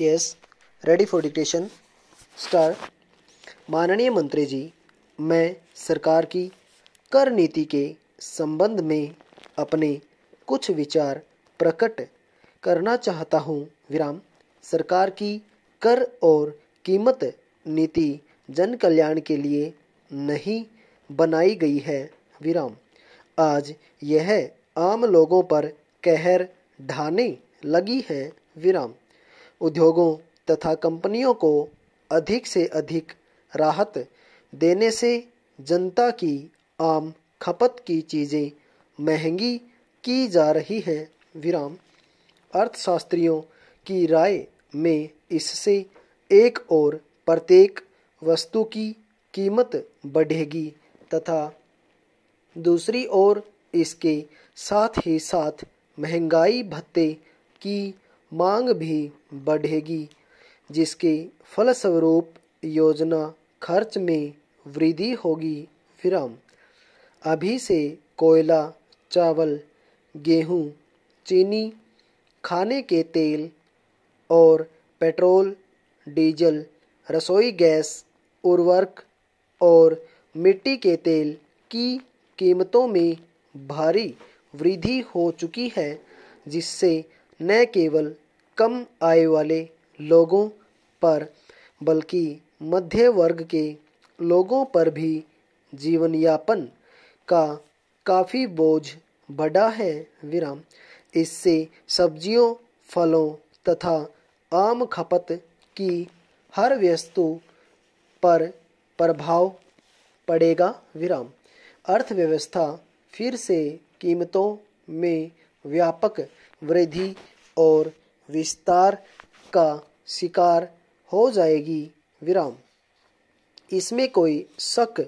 yes ready for dictation start माननीय मंत्री जी मैं सरकार की कर नीति के संबंध में अपने कुछ विचार प्रकट करना चाहता हूँ विराम सरकार की कर और कीमत नीति जन कल्याण के लिए नहीं बनाई गई है विराम आज यह आम लोगों पर कहर ढाने लगी है विराम उद्योगों तथा कंपनियों को अधिक से अधिक राहत देने से जनता की आम खपत की चीज़ें महंगी की जा रही है विराम अर्थशास्त्रियों की राय में इससे एक और प्रत्येक वस्तु की कीमत बढ़ेगी तथा दूसरी ओर इसके साथ ही साथ महंगाई भत्ते की मांग भी बढ़ेगी जिसके फलस्वरूप योजना खर्च में वृद्धि होगी विराम अभी से कोयला चावल गेहूं, चीनी खाने के तेल और पेट्रोल डीजल रसोई गैस उर्वरक और मिट्टी के तेल की कीमतों में भारी वृद्धि हो चुकी है जिससे न केवल कम आय वाले लोगों पर बल्कि मध्य वर्ग के लोगों पर भी जीवन यापन का काफ़ी बोझ बढ़ा है विराम इससे सब्जियों फलों तथा आम खपत की हर वस्तु पर प्रभाव पड़ेगा विराम अर्थव्यवस्था फिर से कीमतों में व्यापक वृद्धि और विस्तार का शिकार हो जाएगी विराम इसमें कोई शक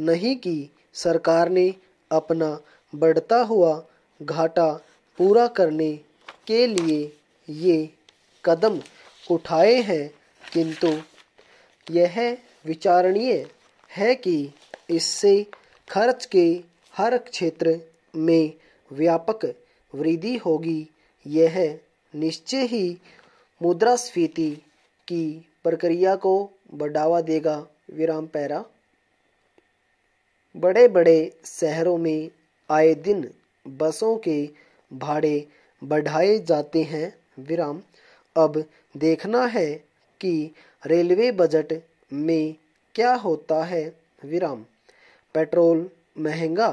नहीं कि सरकार ने अपना बढ़ता हुआ घाटा पूरा करने के लिए ये कदम उठाए हैं किंतु यह विचारणीय है कि इससे खर्च के हर क्षेत्र में व्यापक वृद्धि होगी यह निश्चय ही मुद्रास्फीति की प्रक्रिया को बढ़ावा देगा विराम पैरा बड़े बड़े शहरों में आए दिन बसों के भाड़े बढ़ाए जाते हैं विराम अब देखना है कि रेलवे बजट में क्या होता है विराम पेट्रोल महंगा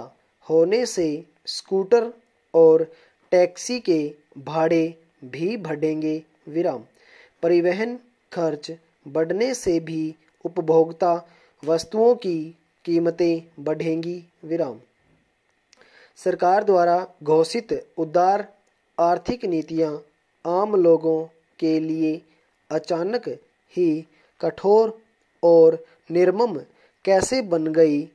होने से स्कूटर और टैक्सी के भाड़े भी बढ़ेंगे विराम परिवहन खर्च बढ़ने से भी उपभोक्ता वस्तुओं की कीमतें बढ़ेंगी विराम सरकार द्वारा घोषित उदार आर्थिक नीतियां आम लोगों के लिए अचानक ही कठोर और निर्मम कैसे बन गई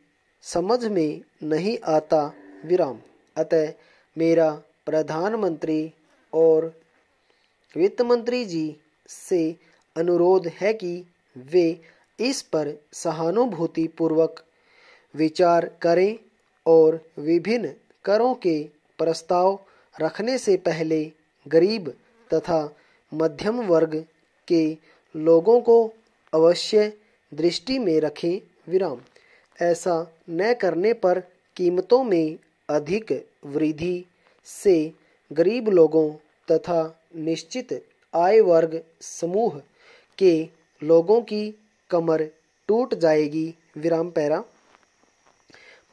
समझ में नहीं आता विराम अतः मेरा प्रधानमंत्री और वित्त मंत्री जी से अनुरोध है कि वे इस पर सहानुभूति पूर्वक विचार करें और विभिन्न करों के प्रस्ताव रखने से पहले गरीब तथा मध्यम वर्ग के लोगों को अवश्य दृष्टि में रखें विराम ऐसा न करने पर कीमतों में अधिक वृद्धि से गरीब लोगों तथा निश्चित आय वर्ग समूह के लोगों की कमर टूट जाएगी विराम पैरा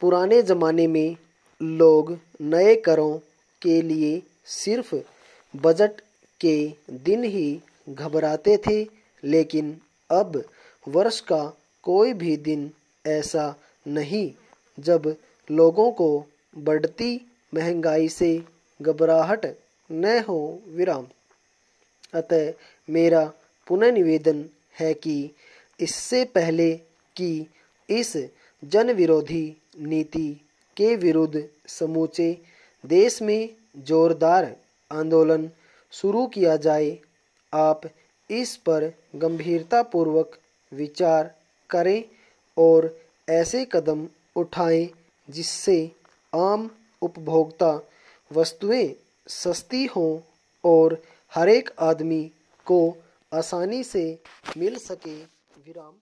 पुराने ज़माने में लोग नए करों के लिए सिर्फ बजट के दिन ही घबराते थे लेकिन अब वर्ष का कोई भी दिन ऐसा नहीं जब लोगों को बढ़ती महंगाई से घबराहट न हो विराम अतः मेरा पुनः निवेदन है कि इससे पहले कि इस जन विरोधी नीति के विरुद्ध समूचे देश में जोरदार आंदोलन शुरू किया जाए आप इस पर गंभीरतापूर्वक विचार करें और ऐसे कदम उठाएं जिससे आम उपभोक्ता वस्तुएं सस्ती हो और हर एक आदमी को आसानी से मिल सके विराम